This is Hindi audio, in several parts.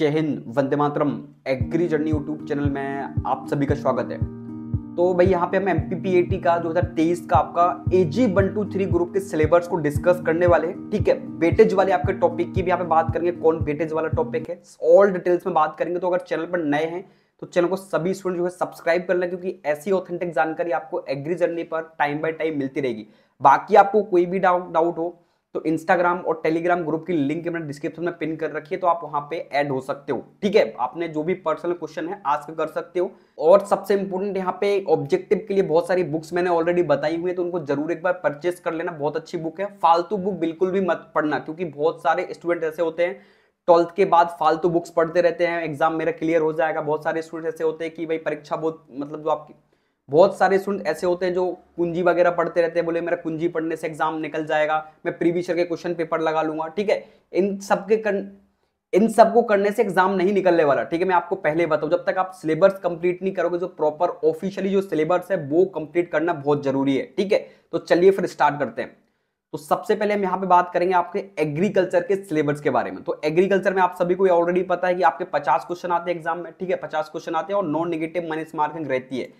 जय हिंद वंदे मातरम एग्री जर्नी यूट्यूब चैनल में आप सभी का स्वागत है तो भाई यहाँ पे हम एम पी का 2023 का आपका A G one two three group के सिलेबस को डिस्कस करने वाले हैं ठीक है वेटेज वाले आपके टॉपिक की भी यहाँ पे बात करेंगे कौन वेटेज वाला टॉपिक है ऑल डिटेल्स में बात करेंगे तो अगर चैनल पर नए हैं तो चैनल को सभी स्टूडेंट जो है सब्सक्राइब कर लें क्योंकि ऐसी ऑथेंटिक जानकारी आपको एग्री जर्नी पर टाइम बाय टाइम मिलती रहेगी बाकी आपको कोई भी डाउट डाउट हो तो इंस्टाग्राम और टेलीग्राम ग्रुप की लिंक मैंने डिस्क्रिप्शन में पिन कर रखी है तो आप वहां पे ऐड हो सकते हो ठीक है आपने जो भी पर्सनल क्वेश्चन है आस्क कर सकते हो और सबसे इंपॉर्टेंट यहाँ पे ऑब्जेक्टिव के लिए बहुत सारी बुक्स मैंने ऑलरेडी बताई हुई है तो उनको जरूर एक बार परचेस कर लेना बहुत अच्छी बुक है फालतू बुक बिल्कुल भी मत पढ़ना क्योंकि बहुत सारे स्टूडेंट ऐसे होते हैं ट्वेल्थ के बाद फालतू बुक्स पढ़ते रहते हैं एग्जाम मेरा क्लियर हो जाएगा बहुत सारे स्टूडेंट ऐसे होते हैं कि भाई परीक्षा बहुत मतलब जो आपकी बहुत सारे स्टूडेंट ऐसे होते हैं जो कुंजी वगैरह पढ़ते रहते हैं बोले मेरा कुंजी पढ़ने से एग्जाम निकल जाएगा मैं प्रीवियर के क्वेश्चन पेपर लगा लूंगा ठीक है इन सबके कर... इन सबको करने से एग्जाम नहीं निकलने वाला ठीक है मैं आपको पहले बताऊं जब तक आप सिलेबस कंप्लीट नहीं करोगे जो प्रॉपर ऑफिशियली जो सिलेबस है वो कंप्लीट करना बहुत जरूरी है ठीक है तो चलिए फिर स्टार्ट करते हैं तो सबसे पहले हम यहाँ पे बात करेंगे आपके एग्रीकल्चर के सिलेबस के बारे में तो एग्रीकल्चर में आप सभी को ऑलरेडी पता है कि आपके पचास क्वेश्चन आते हैं एग्जाम में ठीक है पचास क्वेश्चन आते हैं और नॉन निगेटिव माइनस मार्किंग रहती है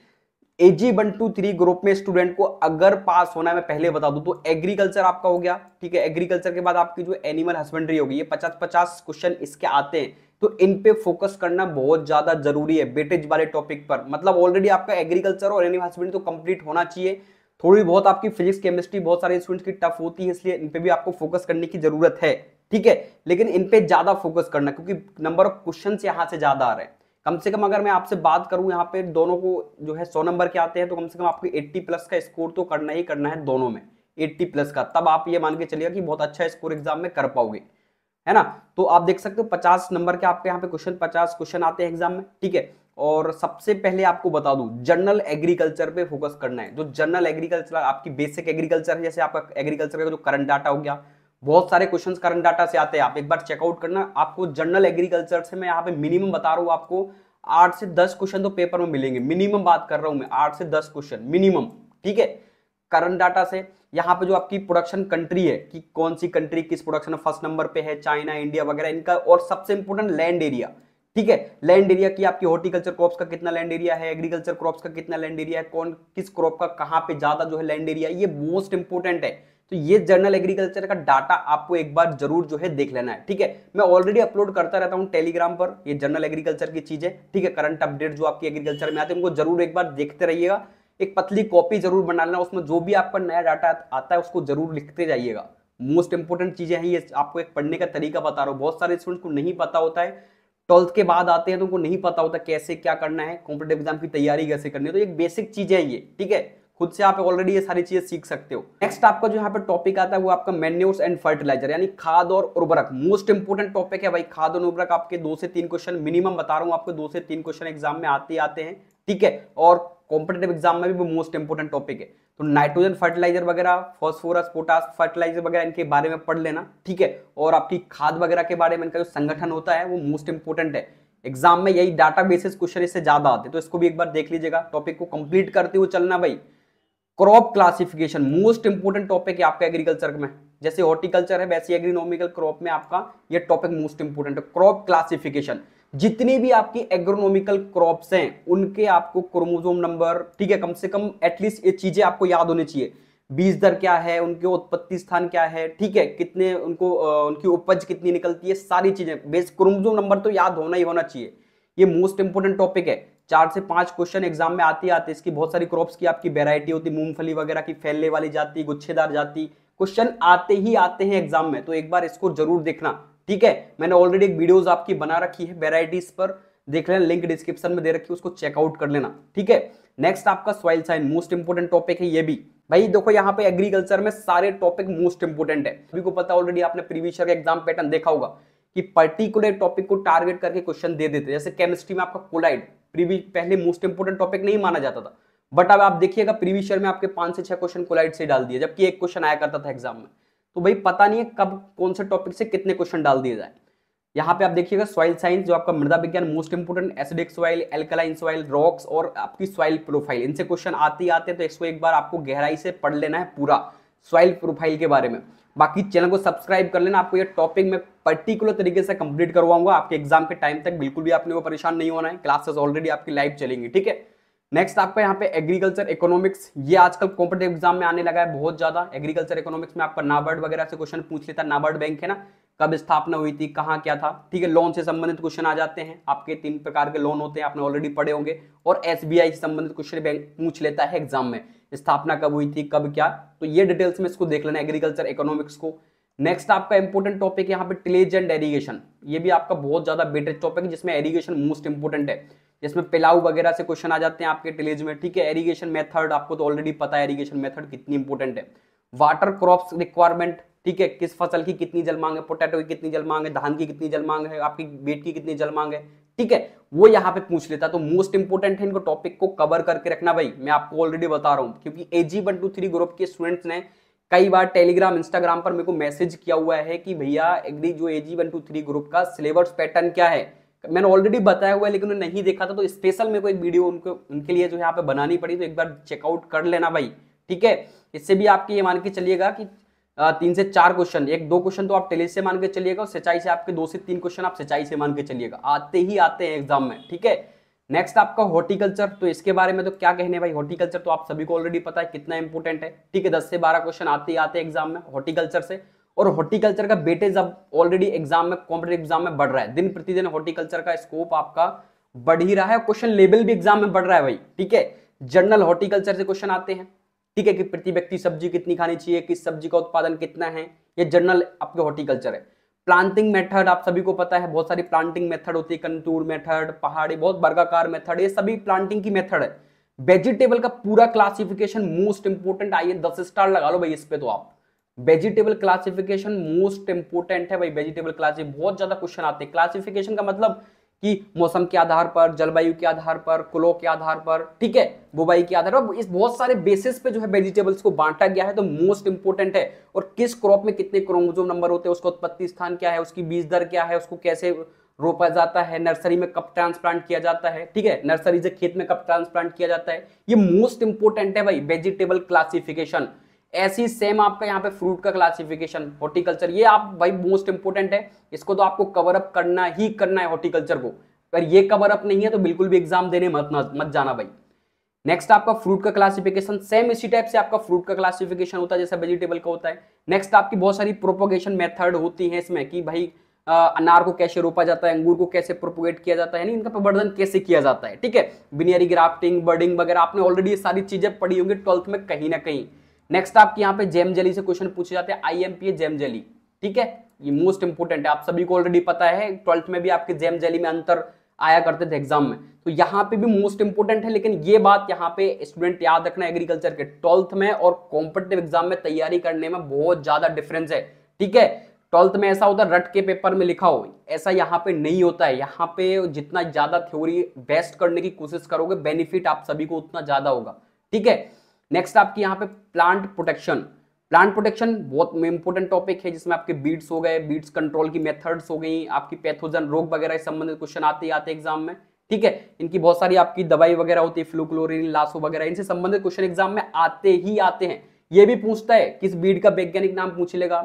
A G one two three group में स्टूडेंट को अगर पास होना है मैं पहले बता दूं तो एग्रीकल्चर आपका हो गया ठीक है एग्रीकल्चर के बाद आपकी जो एनिमल हस्बेंड्री होगी ये पचास पचास क्वेश्चन इसके आते हैं तो इन पे फोकस करना बहुत ज्यादा जरूरी है बेटेज वाले टॉपिक पर मतलब ऑलरेडी आपका एग्रीकल्चर और एनिमल हस्बेंड्री तो कंप्लीट होना चाहिए थोड़ी बहुत आपकी फिजिक्स केमिस्ट्री बहुत सारे स्टूडेंट्स की टफ होती है इसलिए इनपे भी आपको फोकस करने की जरूरत है ठीक है लेकिन इनपे ज्यादा फोकस करना क्योंकि नंबर ऑफ क्वेश्चन यहाँ से ज्यादा आ रहे हैं कम से कम अगर मैं आपसे बात करूं यहाँ पे दोनों को जो है सौ नंबर के आते हैं तो कम से कम आपको 80 प्लस का स्कोर तो करना ही करना है दोनों में 80 प्लस का तब आप ये मान के चलिएगा कि बहुत अच्छा स्कोर एग्जाम में कर पाओगे है ना तो आप देख सकते हो पचास नंबर के आपके यहाँ पे क्वेश्चन पचास क्वेश्चन आते हैं एग्जाम में ठीक है और सबसे पहले आपको बता दू जनरल एग्रीकल्चर पे फोकस करना है जो जनरल एग्रीकल्चर आपकी बेसिक एग्रीकल्चर है जैसे आपका एग्रीकल्चर का जो करंट डाटा हो गया बहुत सारे क्वेश्चंस करंट डाटा से आते हैं आप एक बार चेकआउट करना आपको जनरल एग्रीकल्चर से मैं यहाँ पे मिनिमम बता रहा हूँ आपको आठ से दस क्वेश्चन तो पेपर में मिलेंगे मिनिमम बात कर रहा हूँ मैं आठ से दस क्वेश्चन मिनिमम ठीक है करंट डाटा से यहाँ पे जो आपकी प्रोडक्शन कंट्री है कि कौन सी कंट्री किस प्रोडक्शन में फर्स्ट नंबर पे है चाइना इंडिया वगैरह इनका और सबसे इंपोर्टेंट लैंड एरिया ठीक है लैंड एरिया की आपकी हॉर्टिकल्चर क्रॉप्स का कितना लैंड एरिया है एग्रीकल्चर क्रॉप्स का कितना लैंड एरिया है कौन किस क्रॉप का कहाँ पे ज्यादा जो है लैंड एरिया ये मोस्ट इंपोर्टेंट है तो ये जर्नल एग्रीकल्चर का डाटा आपको एक बार जरूर जो है देख लेना है ठीक है मैं ऑलरेडी अपलोड करता रहता हूँ टेलीग्राम पर ये जर्नल एग्रीकल्चर की चीज़ें ठीक है करंट अपडेट जो आपकी एग्रीकल्चर में आते हैं उनको जरूर एक बार देखते रहिएगा एक पतली कॉपी जरूर बना लेना उसमें जो भी आपका नया डाटा आता है उसको जरूर लिखते जाइएगा मोस्ट इंपॉर्टेंट चीज़ें हैं ये आपको एक पढ़ने का तरीका बता रहा हूँ बहुत सारे स्टूडेंट को नहीं पता होता है ट्वेल्थ के बाद आते हैं तो उनको नहीं पता होता कैसे क्या करना है कॉम्पिटेटिव एग्जाम की तैयारी कैसे करनी है तो एक बेसिक चीज़ है ये ठीक है खुद से आप ऑलरेडी ये सारी चीजें सीख सकते हो नेक्स्ट आपका जो यहाँ पे टॉपिक आता है वो आपका मेन्यूर्स एंड फर्टिलाइजर यानी खाद और उर्वरक मोस्ट इंपोर्टेंट टॉपिक है भाई खाद और उर्वरक आपके दो से तीन क्वेश्चन मिनिमम बता रहा हूँ आपको दो से तीन क्वेश्चन एग्जाम में आते आते हैं ठीक है और कॉम्पिटेटिव एग्जाम में भी वो मोस्ट इंपोर्टेंट टॉपिक है तो नाइट्रोजन फर्टिलाइजर वगैरह फॉस्फोरस पोटास फर्टिलाइजर वगैरह इनके बारे में पढ़ लेना ठीक है और आपकी खाद वगैरह के बारे में इनका जो संगठन होता है वो मोस्ट इंपोर्टेंट है एग्जाम में यही डाटा बेसिस क्वेश्चन इससे ज्यादा आते हैं तो इसको भी एक बार देख लीजिएगा टॉपिक को कंप्लीट करते हुए चलना भाई crop classification most important topic है आपका एग्रीकल्चर में जैसे हॉर्टिकल्चर है वैसे एग्रीनोमिकल क्रॉप में आपका ये टॉपिक मोस्ट इंपोर्टेंट है क्रॉप क्लासिफिकेशन जितनी भी आपकी एग्रोनॉमिकल क्रॉप्स हैं उनके आपको क्रोमोजोम नंबर ठीक है कम से कम एटलीस्ट ये चीजें आपको याद होनी चाहिए बीज दर क्या है उनके उत्पत्ति स्थान क्या है ठीक है कितने उनको उनकी उपज कितनी निकलती है सारी चीजें बेस क्रोमोजोम नंबर तो याद होना ही होना चाहिए ये मोस्ट इंपोर्टेंट टॉपिक है चार से पांच क्वेश्चन एग्जाम में आती आते इसकी बहुत सारी क्रॉप्स की आपकी वेरायटी होती मूंगफली वगैरह की फैलने वाली जाती गुच्छेदार जाती क्वेश्चन आते ही आते हैं एग्जाम में तो एक बार इसको जरूर देखना ठीक है मैंने ऑलरेडी एक वीडियोज आपकी बना रखी है वेराइटीज पर देख लेना लिंक डिस्क्रिप्शन में दे रखी है उसको चेकआउट कर लेना ठीक है नेक्स्ट आपका soil science most important topic है ये भी भाई देखो यहाँ पे एग्रीकल्चर में सारे टॉपिक मोस्ट इंपोर्टेंट है अभी को पता ऑलरेडी आपने प्रीवियस ईयर का एग्जाम पैटर्न देखा होगा कि पर्टिकुलर टॉपिक को टारगेट करके क्वेश्चन दे देते हैं जैसे केमिस्ट्री में आपका कोलाइड प्रीवियस पहले मोस्ट इंपोर्टेंट टॉपिक नहीं माना जाता था बट अब आप देखिएगा प्रीवियस ईयर में आपके पांच से छह क्वेश्चन कोलाइड से डाल दिए जबकि एक क्वेश्चन आया करता था एग्जाम में तो भाई पता नहीं है कब कौन से टॉपिक से कितने क्वेश्चन डाल दिए जाए यहाँ पे आप देखिएगा सॉइल साइंस जो आपका मृदा विज्ञान most important acidic soil alkaline soil rocks और आपकी सॉइल प्रोफाइल इनसे क्वेश्चन आते ही आते तो इसको एक बार आपको गहराई से पढ़ लेना है पूरा सॉइल प्रोफाइल के बारे में बाकी चैनल को सब्सक्राइब कर लेना आपको ये टॉपिक में पर्टिकुलर तरीके से कंप्लीट करवाऊंगा आपके एग्जाम के टाइम तक बिल्कुल भी आपने वो परेशान नहीं होना है क्लासेस ऑलरेडी आपकी लाइव चलेंगी ठीक है नेक्स्ट आपका यहाँ पे एग्रीकल्चर इकोनॉमिक्स ये आजकल कॉम्पिटेटिव एग्जाम में आने लगा है बहुत ज्यादा एग्रीकल्चर इकोनॉमिक्स में आपका नाबार्ड वगैरह से क्वेश्चन पूछ लेता है नाबार्ड बैंक है ना कब स्थापना हुई थी कहाँ क्या था ठीक है लोन से संबंधित क्वेश्चन आ जाते हैं आपके तीन प्रकार के लोन होते हैं आपने ऑलरेडी पढ़े होंगे और एस से संबंधित क्वेश्चन बैंक पूछ लेता है एग्जाम में स्थापना कब हुई थी कब क्या तो ये डिटेल्स में इसको देख लेना एग्रीकल्चर इकोनॉमिक्स को नेक्स्ट आपका इंपॉर्टेंट टॉपिक यहाँ पे टिलेज एंड एरीगेशन ये भी आपका बहुत ज्यादा बेटर टॉपिक है जिसमें एरीगेशन मोस्ट इंपोर्टेंट है जिसमें पिलाऊ वगैरह से क्वेश्चन आ जाते हैं आपके टिलेज में ठीक है एरीगेशन मेथड आपको तो ऑलरेडी पता है एरीगेशन मेथड कितनी इंपॉर्टेंट है वाटर क्रॉप्स रिक्वायरमेंट ठीक है किस फसल की कितनी जल मांग है पोटेटो की कितनी जल मांग है धान की कितनी जल मांग है आपकी बेट की कितनी जल मांग है ठीक है वो यहाँ पे पूछ लेता तो मोस्ट इंपोर्टेंट है इनको टॉपिक को कवर करके रखना भाई मैं आपको ऑलरेडी बता रहा हूँ क्योंकि A G one two three group के स्टूडेंट्स ने कई बार टेलीग्राम इंस्टाग्राम पर मेरे को मैसेज किया हुआ है कि भैया एग्री जो A G one two three group का सिलेबस पैटर्न क्या है मैंने ऑलरेडी बताया हुआ है लेकिन उन्हें नहीं देखा था तो स्पेशल मेरे को एक वीडियो उनको उनके लिए जो यहाँ पे बनानी पड़ी तो एक बार चेकआउट कर लेना भाई ठीक है इससे भी आपके ये मान के चलिएगा कि तीन से चार क्वेश्चन एक दो क्वेश्चन तो आप टेली से मान के चलिएगा और सिंचाई से आपके दो से तीन क्वेश्चन आप सिंचाई से मान के चलिएगा आते ही आते हैं एग्जाम में ठीक है नेक्स्ट आपका हॉर्टिकल्चर तो इसके बारे में तो क्या कहने भाई हॉर्टिकल्चर तो आप सभी को ऑलरेडी पता है कितना इंपॉर्टेंट है ठीक है दस से बारह क्वेश्चन आते ही आते एग्जाम में हॉर्टिकल्चर से और हॉर्टिकल्चर का बेटेज अब ऑलरेडी एग्जाम में कॉम्पिटेटिव एग्जाम में बढ़ रहा है दिन प्रतिदिन हॉर्टिकल्चर का स्कोप आपका बढ़ ही रहा है क्वेश्चन लेवल भी एग्जाम में बढ़ रहा है भाई ठीक है जनरल हॉर्टिकल्चर से क्वेश्चन आते हैं ठीक है कि प्रति व्यक्ति सब्जी कितनी खानी चाहिए किस सब्जी का उत्पादन कितना है ये जनरल आपके हॉर्टिकल्चर है प्लांटिंग मेथड आप सभी को पता है बहुत सारी प्लांटिंग मेथड होती है कंटूर मेथड पहाड़ी बहुत बर्गाकार मेथड ये सभी प्लांटिंग की मेथड है वेजिटेबल का पूरा क्लासिफिकेशन मोस्ट इंपोर्टेंट आइए दस स्टार लगा लो भाई इस पे तो आप वेजिटेबल क्लासिफिकेशन मोस्ट इंपोर्टेंट है भाई वेजिटेबल क्लासिफिक बहुत ज्यादा क्वेश्चन आते हैं क्लासिफिकेशन का मतलब कि मौसम के आधार पर जलवायु के आधार पर कुलों के आधार पर ठीक है बुबाई के आधार पर इस बहुत सारे बेसिस पे जो है वेजिटेबल्स को बांटा गया है तो मोस्ट इंपोर्टेंट है और किस क्रॉप में कितने क्रोमोजोम नंबर होते हैं उसका उत्पत्ति स्थान क्या है उसकी बीज दर क्या है उसको कैसे रोपा जाता है नर्सरी में कब ट्रांसप्लांट किया जाता है ठीक है नर्सरी से खेत में कब ट्रांसप्लांट किया जाता है ये मोस्ट इंपोर्टेंट है भाई वेजिटेबल क्लासिफिकेशन ऐसी सेम आपका यहाँ पे फ्रूट का क्लासिफिकेशन हॉर्टिकल्चर ये आप भाई मोस्ट इंपॉर्टेंट है इसको तो आपको कवर अप करना ही करना है हॉर्टिकल्चर को अगर ये कवर अप नहीं है तो बिल्कुल भी एग्जाम देने मत मत जाना भाई नेक्स्ट आपका फ्रूट का क्लासिफिकेशन सेम इसी टाइप से आपका फ्रूट का क्लासिफिकेशन होता है जैसे वेजिटेबल का होता है नेक्स्ट आपकी बहुत सारी प्रोपोगेशन मेथड होती है इसमें कि भाई अनार को कैसे रोपा जाता है अंगूर को कैसे प्रोपोगेट किया जाता है यानी इनका प्रवर्धन कैसे किया जाता है ठीक है बिनियरी ग्राफ्टिंग बर्डिंग वगैरह आपने ऑलरेडी ये सारी चीजें पढ़ी होंगी ट्वेल्थ में कहीं ना कहीं नेक्स्ट आपके यहाँ पे जेम जली से क्वेश्चन पूछे जाते हैं आई एम पी जेम जली ठीक है ये मोस्ट इंपोर्टेंट है आप सभी को ऑलरेडी पता है ट्वेल्थ में भी आपके जेम जली में अंतर आया करते थे एग्जाम में तो यहाँ पे भी मोस्ट इंपोर्टेंट है लेकिन ये बात यहाँ पे स्टूडेंट याद रखना एग्रीकल्चर के ट्वेल्थ में और कॉम्पिटेटिव एग्जाम में तैयारी करने में बहुत ज्यादा डिफरेंस है ठीक है ट्वेल्थ में ऐसा होता है रट के पेपर में लिखा हो ऐसा यहाँ पे नहीं होता है यहाँ पे जितना ज्यादा थ्योरी बेस्ट करने की कोशिश करोगे बेनिफिट आप सभी को उतना ज्यादा होगा ठीक है नेक्स्ट आपकी यहाँ पे प्लांट प्रोटेक्शन प्लांट प्रोटेक्शन बहुत इंपॉर्टेंट टॉपिक है जिसमें आपके बीड्स हो गए बीड्स कंट्रोल की मेथड्स हो गई आपकी पैथोजन रोग वगैरह संबंधित क्वेश्चन आते ही आते एग्जाम में ठीक है इनकी बहुत सारी आपकी दवाई वगैरह होती है फ्लू क्लोरिन लासो वगैरह इनसे संबंधित क्वेश्चन एग्जाम में आते ही आते हैं ये भी पूछता है किस बीड का वैज्ञानिक नाम पूछ लेगा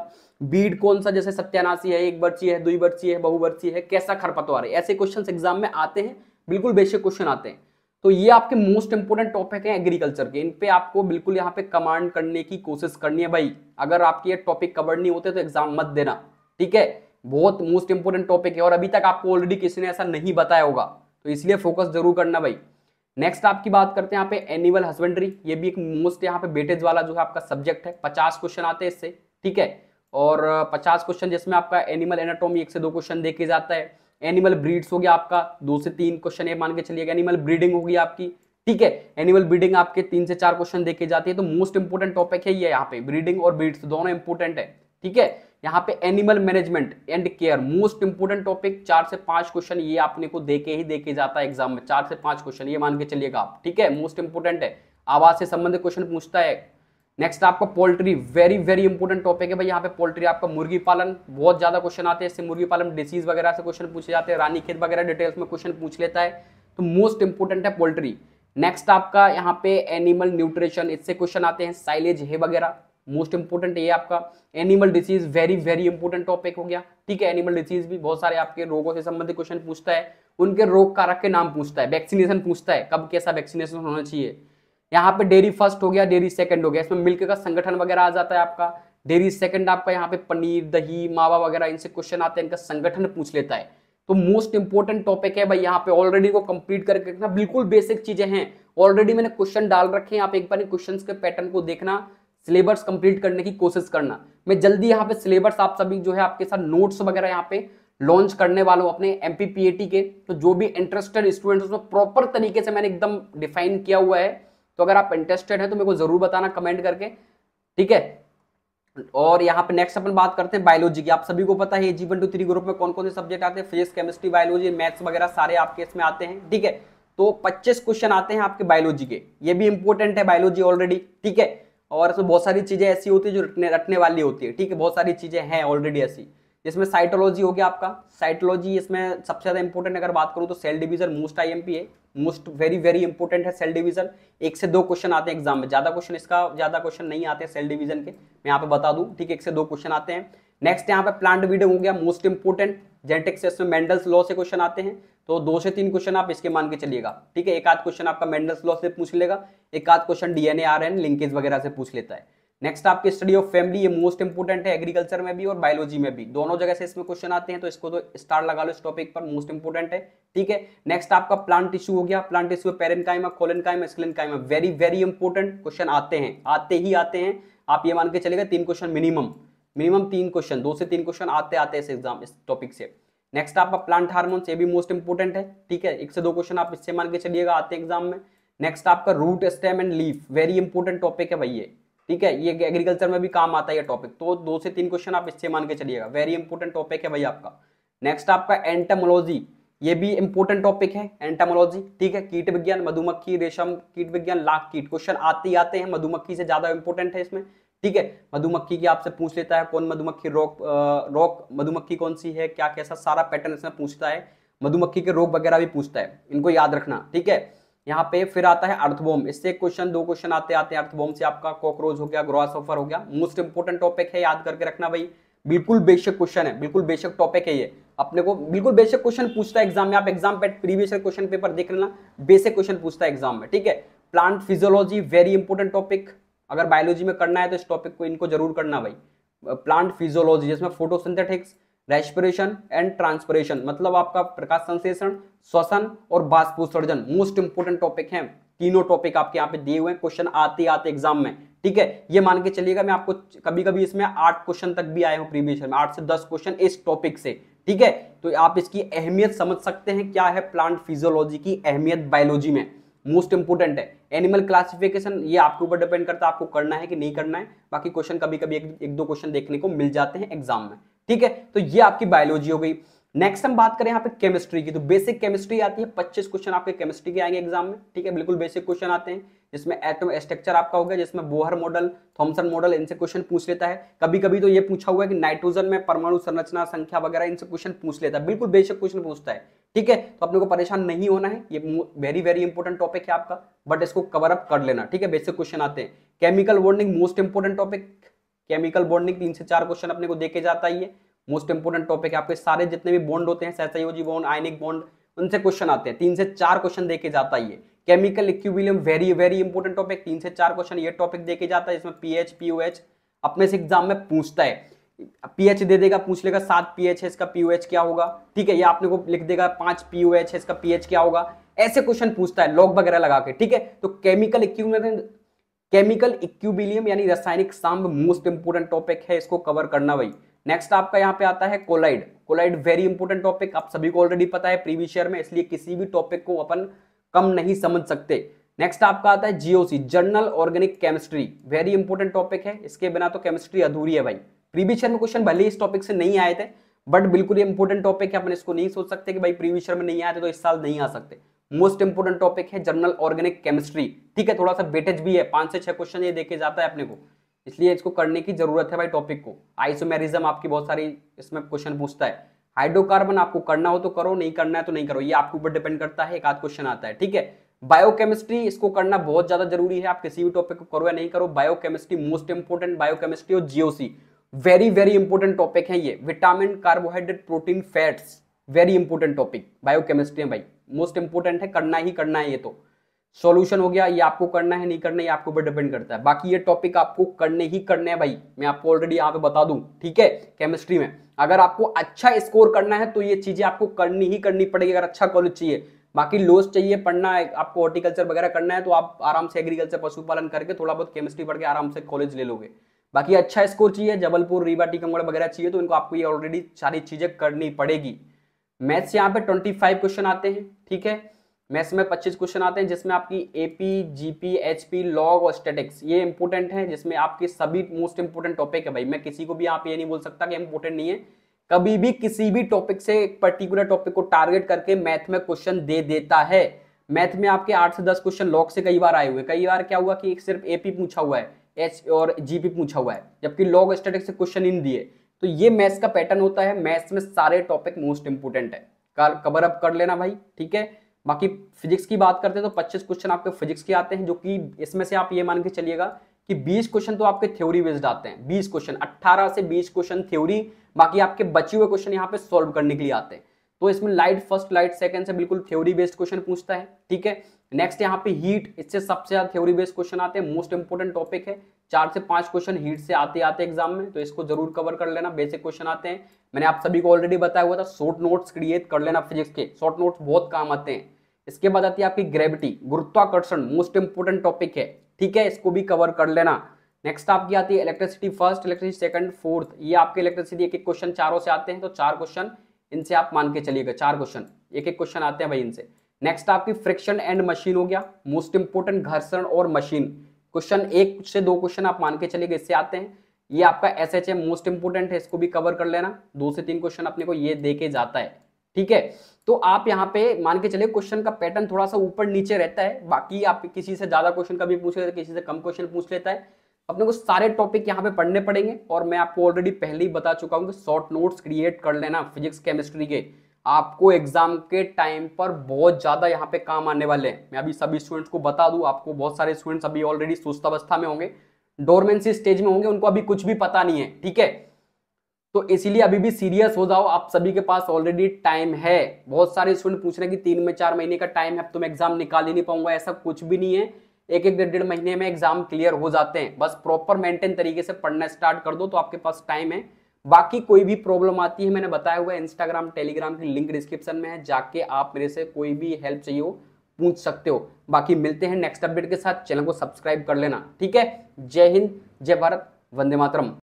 बीड कौन सा जैसे सत्यानाशी है एक बर्ची है दुई बर्ची है बहुवर्ची है कैसा खरपतवार है ऐसे क्वेश्चन एग्जाम में आते हैं बिल्कुल बेसिक क्वेश्चन आते हैं तो ये आपके मोस्ट इंपोर्टेंट टॉपिक हैं एग्रीकल्चर के इन पे आपको बिल्कुल यहाँ पे कमांड करने की कोशिश करनी है भाई अगर आपके ये टॉपिक कवर नहीं होते तो एग्जाम मत देना ठीक है बहुत मोस्ट इंपोर्टेंट टॉपिक है और अभी तक आपको ऑलरेडी किसी ने ऐसा नहीं बताया होगा तो इसलिए फोकस जरूर करना भाई नेक्स्ट आपकी बात करते हैं यहाँ पे एनिमल हस्बेंड्री ये भी एक मोस्ट यहाँ पे बेटेज वाला जो है आपका सब्जेक्ट है पचास क्वेश्चन आते हैं इससे ठीक है और पचास क्वेश्चन जिसमें आपका एनिमल एनाटोमी एक से दो क्वेश्चन देखे जाता है एनिमल ब्रीड्स हो गया आपका दो से तीन क्वेश्चन ये मान के चलिएगा एनिमल ब्रीडिंग होगी आपकी ठीक है एनिमल ब्रीडिंग आपके तीन से चार क्वेश्चन देखे जाती है तो मोस्ट इंपोर्टेंट टॉपिक है ये यहाँ पे ब्रीडिंग और ब्रीड्स दोनों इंपोर्टेंट है ठीक है यहाँ पे animal management and care most important topic चार से पांच क्वेश्चन ये आपने को देके ही देखे जाता है एग्जाम में चार से पांच क्वेश्चन ये मान के चलिएगा आप ठीक है मोस्ट इंपोर्टेंट है आवास से संबंधित क्वेश्चन पूछता है नेक्स्ट आपका poultry very very important topic है भाई यहाँ पे पोल्ट्री आपका मुर्गी पालन बहुत ज़्यादा क्वेश्चन आते हैं इससे मुर्गी पालन डिसीज वगैरह से क्वेश्चन पूछे जाते हैं रानी खेत वगैरह डिटेल्स में क्वेश्चन पूछ लेता है तो मोस्ट इंपॉर्टेंट है पोल्ट्री नेक्स्ट आपका यहाँ पे एनिमल न्यूट्रिशन इससे क्वेश्चन आते हैं साइलेज है वगैरह मोस्ट इंपॉर्टेंट ये आपका animal disease very very important topic हो गया ठीक है एनिमल डिसीज भी बहुत सारे आपके रोगों से संबंधित क्वेश्चन पूछता है उनके रोग कारक के नाम पूछता है वैक्सीनेशन पूछता है कब कैसा वैक्सीनेशन होना चाहिए यहाँ पे डेयरी फर्स्ट हो गया डेयरी सेकंड हो गया इसमें मिल्क का संगठन वगैरह आ जाता है आपका डेयरी सेकंड आपका यहाँ पे पनीर दही मावा वगैरह इनसे क्वेश्चन आते हैं इनका संगठन पूछ लेता है तो मोस्ट इंपॉर्टेंट टॉपिक है भाई यहाँ पे ऑलरेडी को कंप्लीट करके रखना बिल्कुल बेसिक चीजें हैं ऑलरेडी मैंने क्वेश्चन डाल रखे हैं आप एक बार क्वेश्चन के पैटर्न को देखना सिलेबस कंप्लीट करने की कोशिश करना मैं जल्दी यहाँ पे सिलेबस आप सभी जो है आपके साथ नोट्स वगैरह यहाँ पे लॉन्च करने वालों अपने एम के तो जो भी इंटरेस्टेड स्टूडेंट्स उसमें प्रॉपर तरीके से मैंने एकदम डिफाइन किया हुआ है तो अगर आप इंटरेस्टेड हैं तो मेरे को ज़रूर बताना कमेंट करके ठीक है और यहाँ पे नेक्स्ट अपन बात करते हैं बायोलॉजी की आप सभी को पता है जी वन टू थ्री ग्रुप में कौन कौन से सब्जेक्ट आते हैं फिजिक्स केमिस्ट्री बायोलॉजी मैथ्स वगैरह सारे आपके इसमें आते हैं ठीक है तो 25 क्वेश्चन आते हैं आपके बायोलॉजी के ये भी इंपॉर्टेंट है बायोलॉजी ऑलरेडी ठीक है और इसमें बहुत सारी चीज़ें ऐसी होती है जो रटने रटने वाली होती है ठीक है बहुत सारी चीज़ें हैं ऑलरेडी ऐसी जिसमें साइटोलॉजी हो गया आपका साइटोलॉजी इसमें सबसे ज़्यादा इंपॉर्टेंट अगर बात करूँ तो सेल डिवीजन मोस्ट आई है मोस्ट वेरी वेरी इंपॉर्टेंट है सेल डिवीजन एक से दो क्वेश्चन आते हैं एग्जाम में ज्यादा क्वेश्चन इसका ज्यादा क्वेश्चन नहीं आते हैं सेल डिवीजन के मैं यहाँ पे बता दूं ठीक है एक से दो क्वेश्चन आते हैं नेक्स्ट यहाँ पे प्लांट वीडियो हो गया मोस्ट इंपोर्टेंट जेनेटिक्स इसमें मेंडल्स लॉ से क्वेश्चन आते हैं तो दो से तीन क्वेश्चन आप इसके मान के चलिएगा ठीक है एक आध क्वेश्चन आपका मेंडल्स लॉ से पूछ लेगा एक आध क्वेश्चन डीएनए एन लिंकेज वगैरह से पूछ लेता है नेक्स्ट आपकी स्टडी ऑफ फैमिली ये मोस्ट इंपोर्टेंट है एग्रीकल्चर में भी और बायोलॉजी में भी दोनों जगह से इसमें क्वेश्चन आते हैं तो इसको तो स्टार लगा लो इस टॉपिक पर मोस्ट इंपोर्टेंट है ठीक है नेक्स्ट आपका प्लांट टिश्यू हो गया plant tissue parenchyma collenchyma sclerenchyma very very important question आते हैं आते ही आते हैं आप ये मान के चलेगा तीन क्वेश्चन मिनिमम मिनिमम तीन क्वेश्चन दो से तीन क्वेश्चन आते आते इस एग्जाम इस टॉपिक से नेक्स्ट आपका प्लांट हार्मोन ये भी मोस्ट इंपोर्टेंट है ठीक है एक से दो क्वेश्चन आप इससे मान के चलिएगा आते एग्जाम में नेक्स्ट आपका root stem and leaf very important topic है भाई ये ठीक है ये एग्रीकल्चर में भी काम आता है ये टॉपिक तो दो से तीन क्वेश्चन आप इससे मान के चलिएगा वेरी इंपॉर्टेंट टॉपिक है भाई आपका नेक्स्ट आपका एंटेमोलॉजी ये भी इंपॉर्टेंट टॉपिक है एंटामोलॉजी ठीक है कीट विज्ञान मधुमक्खी रेशम कीट विज्ञान लाख कीट क्वेश्चन आते ही आते हैं मधुमक्खी से ज्यादा इंपॉर्टेंट है इसमें ठीक है मधुमक्खी की आपसे पूछ लेता है कौन मधुमक्खी रोक रोक मधुमक्खी कौन सी है क्या कैसा सारा पैटर्न इसमें पूछता है मधुमक्खी के रोग वगैरह भी पूछता है इनको याद रखना ठीक है यहाँ पे फिर आता है अर्थबोम इससे क्वेश्चन दो क्वेश्चन आते आते हैं अर्थबोम से आपका कॉकरोच हो गया ग्रॉस ऑफर हो गया मोस्ट इंपोर्टेंट टॉपिक है याद करके रखना भाई बिल्कुल बेशक क्वेश्चन है बिल्कुल बेशक टॉपिक है ये अपने को बिल्कुल बेसिक क्वेश्चन पूछता है एग्जाम में आप एग्जाम पे प्रीवियस क्वेश्चन पेपर देख लेना बेसिक क्वेश्चन पूछता है एग्जाम में ठीक है plant physiology very important topic अगर बायोलॉजी में करना है तो इस टॉपिक को इनको जरूर करना भाई प्लांट फिजियोलॉजी जिसमें फोटोसिंथेटिक्स रेस्पिरेशन एंड ट्रांसपरेशन मतलब आपका प्रकाश संश्लेषण श्वसन और बाष्पोत्सर्जन मोस्ट इंपोर्टेंट टॉपिक है तीनों टॉपिक आपके यहाँ पे दिए हुए हैं क्वेश्चन आते आते एग्जाम में ठीक है ये मान के चलिएगा मैं आपको कभी कभी इसमें आठ क्वेश्चन तक भी आए हूँ प्रीवियस में आठ से दस क्वेश्चन इस टॉपिक से ठीक है तो आप इसकी अहमियत समझ सकते हैं क्या है प्लांट फिजियोलॉजी की अहमियत बायोलॉजी में मोस्ट इंपोर्टेंट है एनिमल क्लासिफिकेशन ये आपके ऊपर डिपेंड करता है आपको करना है कि नहीं करना है बाकी क्वेश्चन कभी कभी एक, एक दो क्वेश्चन देखने को मिल जाते हैं एग्जाम में ठीक है तो ये आपकी बायोलॉजी हो गई नेक्स्ट हम बात करें यहाँ पे केमिस्ट्री की तो बेसिक केमिस्ट्री आती है 25 क्वेश्चन आपके केमिस्ट्री के आएंगे एग्जाम में ठीक है बिल्कुल बेसिक क्वेश्चन आते हैं जिसमें एटम स्ट्रक्चर आपका होगा जिसमें बोहर मॉडल थॉमसन मॉडल इनसे क्वेश्चन पूछ लेता है कभी कभी तो ये पूछा हुआ है कि नाइट्रोजन में परमाणु संरचना संख्या वगैरह इनसे क्वेश्चन पूछ लेता है बिल्कुल बेसिक क्वेश्चन पूछता है ठीक है तो अपने को परेशान नहीं होना है ये वेरी वेरी इंपॉर्टेंट टॉपिक है आपका बट इसको कवर अप कर लेना ठीक है बेसिक क्वेश्चन आते हैं chemical warning most important topic chemical bonding तीन से चार क्वेश्चन अपने को देखे जाता है मोस्ट इंपोर्टेंट टॉपिक है आपके सारे जितने भी बॉन्ड होते हैं सहसयोजी बॉन्ड आयनिक बॉन्ड उनसे क्वेश्चन आते हैं तीन से चार क्वेश्चन देखे जाता है chemical equilibrium very very important topic तीन से चार क्वेश्चन ये टॉपिक देखे जाता है जिसमें पीएच पीओएच अपने से एग्जाम में पूछता है पीएच दे देगा पूछ लेगा सात पीएच है इसका पीओएच क्या होगा ठीक है ये आपने को लिख देगा पांच पीओएच है इसका पीएच क्या होगा ऐसे क्वेश्चन पूछता है लॉग वगैरह लगा के ठीक है तो केमिकल इक्विबिलियम केमिकल इक्यूबिलियम यानी रासायनिक सांब मोस्ट इंपोर्टेंट टॉपिक है इसको कवर करना भाई नेक्स्ट आपका यहाँ पे आता है colloid colloid very important topic आप सभी को ऑलरेडी पता है प्रीवियस ईयर में इसलिए किसी भी टॉपिक को अपन कम नहीं समझ सकते नेक्स्ट आपका आता है GOC general organic chemistry very important topic है इसके बिना तो केमिस्ट्री अधूरी है भाई प्रीवियस ईयर में क्वेश्चन भले ही इस टॉपिक से नहीं आए थे बट बिल्कुल इंपोर्टेंट टॉपिक है अपन इसको नहीं सोच सकते कि भाई प्रीवियस ईयर में नहीं आए थे तो इस साल नहीं आ सकते मोस्ट इंपोर्टेंट टॉपिक है जर्नल ऑर्गेनिक केमिस्ट्री ठीक है थोड़ा सा बेटेज भी है पांच से छह क्वेश्चन ये देखे जाता है अपने को इसलिए इसको करने की जरूरत है भाई टॉपिक को आइसोमेरिज्म आपकी बहुत सारी इसमें क्वेश्चन पूछता है हाइड्रोकार्बन आपको करना हो तो करो नहीं करना है तो नहीं करो ये आपके ऊपर डिपेंड करता है एक आध क्वेश्चन आता है ठीक है बायोकेमिस्ट्री इसको करना बहुत ज्यादा जरूरी है आप किसी भी टॉपिक को करो या नहीं करो बायोकेमिस्ट्री मोस्ट इंपोर्टेंट बायोकेमिस्ट्री और GOC very very important topic है ये vitamin carbohydrate protein fats very important topic biochemistry है भाई मोस्ट इंपोर्टेंट है करना ही करना है ये तो सॉल्यूशन हो गया ये आपको करना है नहीं करना ये आपके ऊपर डिपेंड करता है बाकी ये टॉपिक आपको करने ही करने हैं भाई मैं आपको ऑलरेडी यहाँ पे बता दूं ठीक है केमिस्ट्री में अगर आपको अच्छा स्कोर करना है तो ये चीजें आपको करनी ही करनी पड़ेगी अगर अच्छा कॉलेज चाहिए बाकी लोस चाहिए पढ़ना है आपको हॉर्टिकल्चर वगैरह करना है तो आप आराम से एग्रीकल्चर पशुपालन करके थोड़ा बहुत केमिस्ट्री पढ़ के आराम से कॉलेज ले लोगे बाकी अच्छा स्कोर चाहिए जबलपुर रीवा टीकमगढ़ वगैरह चाहिए तो इनको आपको ये ऑलरेडी सारी चीजें करनी पड़ेगी मैथ्स यहाँ पे ट्वेंटी फाइव क्वेश्चन आते हैं ठीक है मैथ्स में पच्चीस क्वेश्चन आते हैं जिसमें आपकी एपी जीपी एचपी लॉग और स्टेटिक्स ये इंपॉर्टेंट है जिसमें आपके सभी मोस्ट इंपॉर्टेंट टॉपिक है भाई मैं किसी को भी आप ये नहीं बोल सकता कि इंपॉर्टेंट नहीं है कभी भी किसी भी टॉपिक से एक पर्टिकुलर टॉपिक को टारगेट करके मैथ में क्वेश्चन दे देता है मैथ में आपके आठ से दस क्वेश्चन लॉग से कई बार आए हुए कई बार क्या हुआ कि एक सिर्फ एपी पूछा हुआ है एच और जीपी पूछा हुआ है जबकि लॉग स्टेटिक्स से क्वेश्चन इन दिए तो ये मैथ्स का पैटर्न होता है मैथ्स में सारे टॉपिक मोस्ट इंपोर्टेंट है कवर अप कर लेना भाई ठीक है बाकी फिजिक्स की बात करते हैं तो 25 क्वेश्चन आपके फिजिक्स के आते हैं जो कि इसमें से आप ये मान के चलिएगा कि 20 क्वेश्चन तो आपके थ्योरी बेस्ड आते हैं 20 क्वेश्चन 18 से 20 क्वेश्चन थ्योरी बाकी आपके बचे हुए क्वेश्चन यहाँ पे सॉल्व करने के लिए आते हैं तो इसमें लाइट फर्स्ट लाइट सेकंड से बिल्कुल थ्योरी बेस्ड क्वेश्चन पूछता है ठीक है नेक्स्ट यहाँ पे हीट इससे सबसे ज्यादा थ्योरी बेस्ड क्वेश्चन आते हैं मोस्ट इंपोर्टेंट टॉपिक है चार से पांच क्वेश्चन हीट से आते आते एग्जाम में तो इसको जरूर कवर कर लेना बेसिक क्वेश्चन आते हैं मैंने आप सभी को ऑलरेडी बताया हुआ था शॉर्ट नोट्स क्रिएट कर लेना फिजिक्स के शॉर्ट नोट्स बहुत काम आते हैं इसके बाद आती है आपकी ग्रेविटी गुरुत्वाकर्षण मोस्ट इंपोर्टेंट टॉपिक है ठीक है इसको भी कवर कर लेना नेक्स्ट आपकी आती है electricity first electricity second fourth ये आपके इलेक्ट्रिसिटी एक एक क्वेश्चन चारों से आते हैं तो चार क्वेश्चन इनसे आप मान के चलिएगा चार क्वेश्चन एक एक क्वेश्चन आते हैं भाई इनसे नेक्स्ट आपकी फ्रिक्शन एंड मशीन हो गया मोस्ट इंपोर्टेंट घर्षण और मशीन क्वेश्चन एक से दो क्वेश्चन आप मान के चलिएगा इससे आते हैं ये आपका S H M most important है इसको भी कवर कर लेना दो से तीन क्वेश्चन अपने को ये दे के जाता है ठीक है तो आप यहाँ पे मान के चलिए क्वेश्चन का पैटर्न थोड़ा सा ऊपर नीचे रहता है बाकी आप किसी से ज्यादा क्वेश्चन कभी पूछ लेते किसी से कम क्वेश्चन पूछ लेता है अपने को सारे टॉपिक यहाँ पे पढ़ने पड़ेंगे और मैं आपको ऑलरेडी पहले ही बता चुका हूँ कि शॉर्ट नोट्स क्रिएट कर लेना फिजिक्स केमिस्ट्री के आपको एग्जाम के टाइम पर बहुत ज़्यादा यहाँ पे काम आने वाले हैं मैं अभी सभी स्टूडेंट्स को बता दूँ आपको बहुत सारे स्टूडेंट्स अभी ऑलरेडी सुस्तावस्था में होंगे डोरमेंसी स्टेज में होंगे उनको अभी कुछ भी पता नहीं है ठीक है तो इसीलिए अभी भी सीरियस हो जाओ आप सभी के पास ऑलरेडी टाइम है बहुत सारे स्टूडेंट पूछ रहे हैं कि तीन में चार महीने का टाइम है अब तुम तो एग्जाम निकाल ही नहीं पाऊंगा ऐसा कुछ भी नहीं है एक एक डेढ़ डेढ़ महीने में एग्जाम क्लियर हो जाते हैं बस प्रॉपर मेंटेन तरीके से पढ़ना स्टार्ट कर दो तो आपके पास टाइम है बाकी कोई भी प्रॉब्लम आती है मैंने बताया हुआ इंस्टाग्राम टेलीग्राम की लिंक डिस्क्रिप्शन में है जाके आप मेरे से कोई भी हेल्प चाहिए हो पूछ सकते हो बाकी मिलते हैं नेक्स्ट अपडेट के साथ चैनल को सब्सक्राइब कर लेना ठीक है जय हिंद जय भारत वंदे मातरम